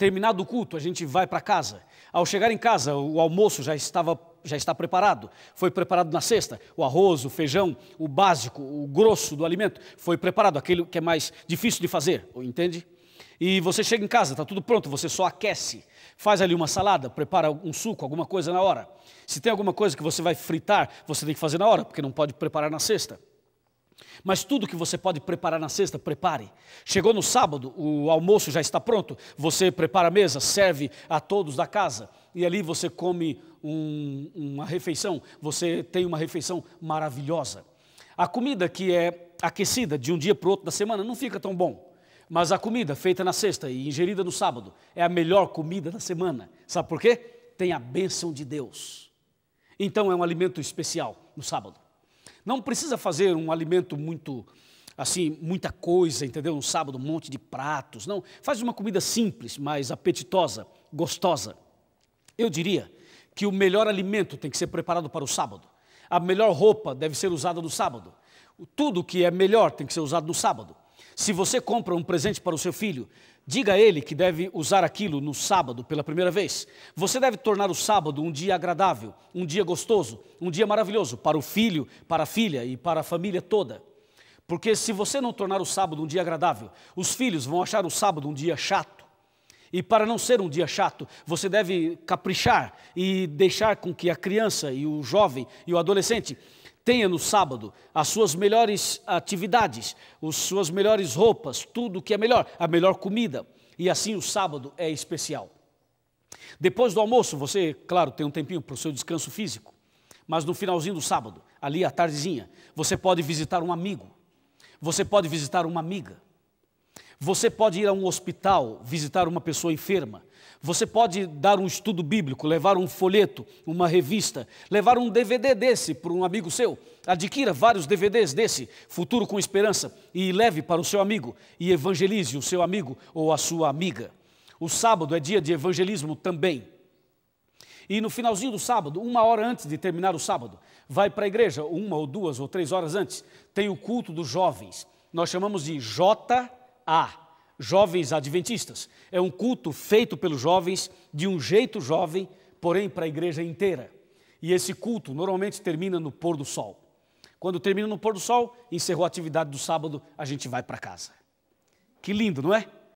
Terminado o culto, a gente vai para casa. Ao chegar em casa, o almoço já estava já está preparado. Foi preparado na cesta: O arroz, o feijão, o básico, o grosso do alimento foi preparado, aquele que é mais difícil de fazer, entende? E você chega em casa, está tudo pronto, você só aquece. Faz ali uma salada, prepara um suco, alguma coisa na hora. Se tem alguma coisa que você vai fritar, você tem que fazer na hora, porque não pode preparar na cesta. Mas tudo que você pode preparar na sexta, prepare. Chegou no sábado, o almoço já está pronto, você prepara a mesa, serve a todos da casa, e ali você come um, uma refeição, você tem uma refeição maravilhosa. A comida que é aquecida de um dia para o outro da semana não fica tão bom, mas a comida feita na sexta e ingerida no sábado é a melhor comida da semana. Sabe por quê? Tem a bênção de Deus. Então é um alimento especial no sábado. Não precisa fazer um alimento muito, assim, muita coisa, entendeu? Um sábado, um monte de pratos. Não, faz uma comida simples, mas apetitosa, gostosa. Eu diria que o melhor alimento tem que ser preparado para o sábado. A melhor roupa deve ser usada no sábado. Tudo que é melhor tem que ser usado no sábado. Se você compra um presente para o seu filho, diga a ele que deve usar aquilo no sábado pela primeira vez. Você deve tornar o sábado um dia agradável, um dia gostoso, um dia maravilhoso para o filho, para a filha e para a família toda. Porque se você não tornar o sábado um dia agradável, os filhos vão achar o sábado um dia chato. E para não ser um dia chato, você deve caprichar e deixar com que a criança e o jovem e o adolescente Tenha no sábado as suas melhores atividades, as suas melhores roupas, tudo que é melhor, a melhor comida. E assim o sábado é especial. Depois do almoço, você, claro, tem um tempinho para o seu descanso físico, mas no finalzinho do sábado, ali à tardezinha, você pode visitar um amigo, você pode visitar uma amiga, você pode ir a um hospital visitar uma pessoa enferma. Você pode dar um estudo bíblico, levar um folheto, uma revista, levar um DVD desse para um amigo seu. Adquira vários DVDs desse, Futuro com Esperança, e leve para o seu amigo e evangelize o seu amigo ou a sua amiga. O sábado é dia de evangelismo também. E no finalzinho do sábado, uma hora antes de terminar o sábado, vai para a igreja, uma ou duas ou três horas antes, tem o culto dos jovens. Nós chamamos de J a jovens adventistas. É um culto feito pelos jovens de um jeito jovem, porém para a igreja inteira. E esse culto normalmente termina no pôr do sol. Quando termina no pôr do sol, encerrou a atividade do sábado, a gente vai para casa. Que lindo, não é?